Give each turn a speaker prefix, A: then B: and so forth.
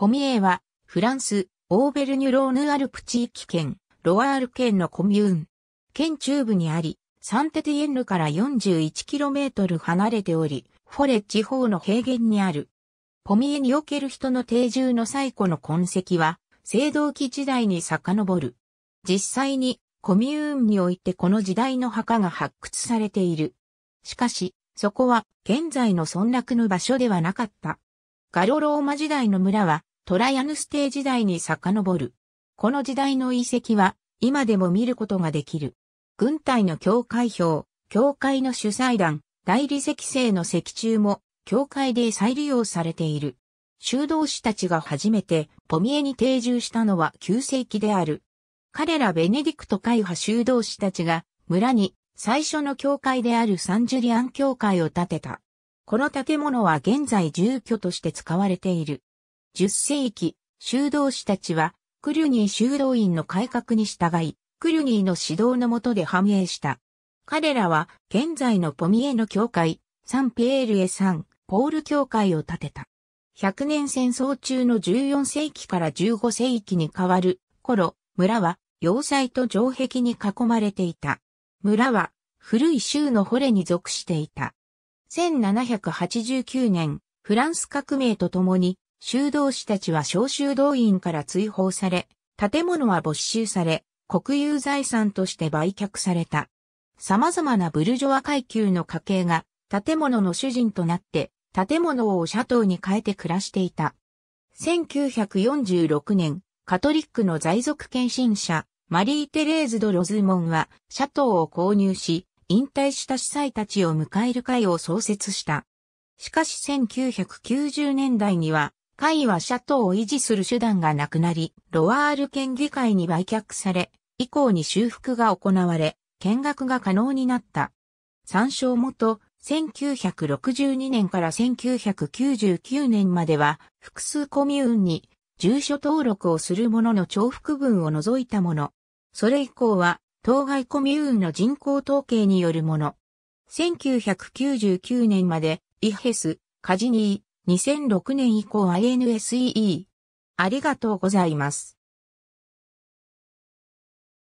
A: ポミエは、フランス、オーベルニュローヌアルプ地域圏、ロワール県のコミューン。県中部にあり、サンテティエンヌから 41km 離れており、フォレ地方の平原にある。ポミエにおける人の定住の最古の痕跡は、青銅器時代に遡る。実際に、コミューンにおいてこの時代の墓が発掘されている。しかし、そこは現在の村落の場所ではなかった。ガロローマ時代の村はトライアヌステー時代に遡る。この時代の遺跡は、今でも見ることができる。軍隊の教会表、教会の主催団、大理石製の石柱も、教会で再利用されている。修道士たちが初めてポミエに定住したのは9世紀である。彼らベネディクト会派修道士たちが村に最初の教会であるサンジュリアン教会を建てた。この建物は現在住居として使われている。10世紀、修道士たちは、クリュニー修道院の改革に従い、クリュニーの指導の下で繁栄した。彼らは、現在のポミエの教会、サンピエールエサン、ポール教会を建てた。100年戦争中の14世紀から15世紀に変わる頃、村は要塞と城壁に囲まれていた。村は古い州の捕虜に属していた。1789年、フランス革命とともに修道士たちは小修道院から追放され、建物は没収され、国有財産として売却された。様々なブルジョア階級の家系が建物の主人となって、建物をシャトーに変えて暮らしていた。1946年、カトリックの在属献身者、マリー・テレーズ・ド・ロズモンは、シャトーを購入し、引退した司祭たちを迎える会を創設した。しかし1990年代には、会はシャトーを維持する手段がなくなり、ロワール県議会に売却され、以降に修復が行われ、見学が可能になった。参照元、1962年から1999年までは、複数コミューンに住所登録をする者の重複分を除いたもの。それ以降は、当該コミューンの人口統計によるもの。1999年まで、イヘス、カジニー、2006年以降は n s e e ありがとうございます。